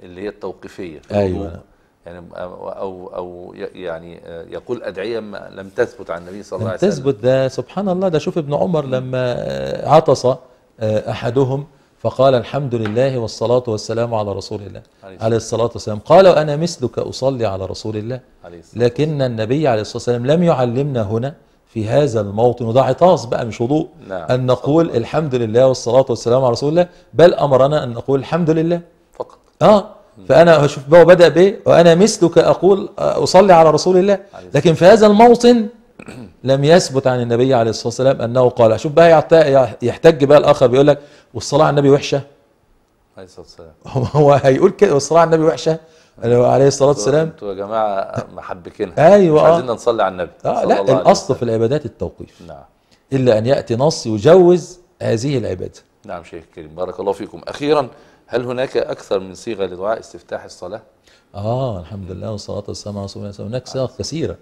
اللي هي التوقيفيه ايوه يعني او او يعني يقول ادعيه لم تثبت عن النبي صلى الله عليه وسلم تثبت
ده سبحان الله ده شوف ابن عمر لما عطس آه، احدهم فقال الحمد لله والصلاة والسلام على رسول الله عليه الصلاة والسلام قال وأنا مثلك أصلي على رسول الله لكن النبي عليه الصلاة والسلام لم يعلمنا هنا في هذا الموطن وده عطاس بقى مش وضوء نعم. أن نقول الحمد لله والصلاة والسلام على رسول الله بل أمرنا أن نقول الحمد لله فقط آه فأنا شوف هو بدأ بإيه وأنا مثلك أقول أصلي على رسول الله لكن في هذا الموطن لم يثبت عن النبي عليه الصلاة والسلام أنه قال شوف بقى يحتج بقى الآخر بيقول لك والصلاة على النبي وحشة عليه الصلاة والسلام [LAUGHS] هو هيقول كده والصلاة على النبي وحشة عليه الصلاة والسلام انتوا
يا جماعة محبكينها أيوة مش عايزين نصلي على النبي آه لا الأصل
في العبادات التوقيف نعم إلا أن يأتي نص يجوز هذه العبادة
نعم شيخ الكريم بارك الله فيكم أخيرا هل هناك أكثر من صيغة لدعاء استفتاح
الصلاة؟ آه الحمد لله والصلاة والسلام على رسول الله هناك صيغ كثيرة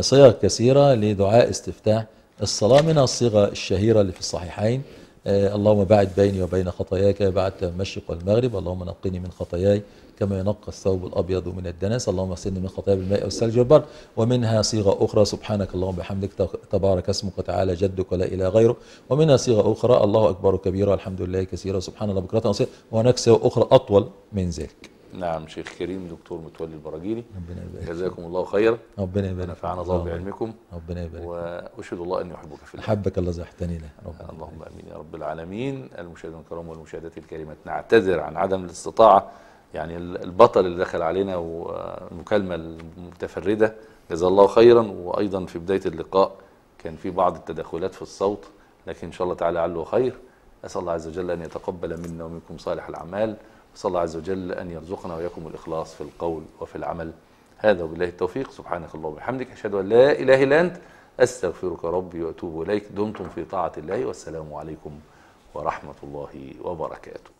صيغ كثيرة لدعاء استفتاح الصلاة منها الصيغة الشهيرة اللي في الصحيحين آه، اللهم باعد بيني وبين خطاياك بعد المشرق والمغرب اللهم نقني من خطاياي كما ينقى الثوب الأبيض من الدنس اللهم اغسلني من خطايا بالماء والثلج والبر ومنها صيغة أخرى سبحانك اللهم بحمدك تبارك اسمك وتعالى جدك ولا إله غيره ومنها صيغة أخرى الله أكبر كبيرا الحمد لله كثيرا سبحان الله بكرة وأصيل وهناك صيغة أخرى أطول من ذلك
نعم شيخ كريم دكتور متولي البراجيلي ربنا يبارك جزاكم الله خيرا ربنا يبارك ونفعنا الله بعلمكم ربنا يبارك واشهد الله ان يحبك في الله احبك الله زحتني له اللهم امين يا رب العالمين المشاهدون الكرام والمشاهدات الكريمات نعتذر عن عدم الاستطاعه يعني البطل اللي دخل علينا والمكالمة المتفردة جزاه الله خيرا وأيضا في بداية اللقاء كان في بعض التدخلات في الصوت لكن إن شاء الله تعالى عله خير أسأل الله عز وجل أن يتقبل منا ومنكم صالح الأعمال أسأل الله عز وجل أن يرزقنا وإياكم الإخلاص في القول وفي العمل هذا وبالله التوفيق سبحانك اللهم وبحمدك أشهد أن لا إله إلا أنت أستغفرك ربي وأتوب إليك دمتم في طاعة الله والسلام عليكم ورحمة الله وبركاته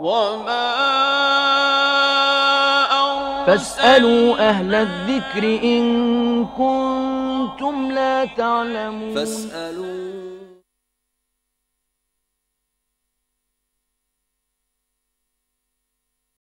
وما فاسألوا أهل الذكر إن كنتم لا تعلمون فاسألوا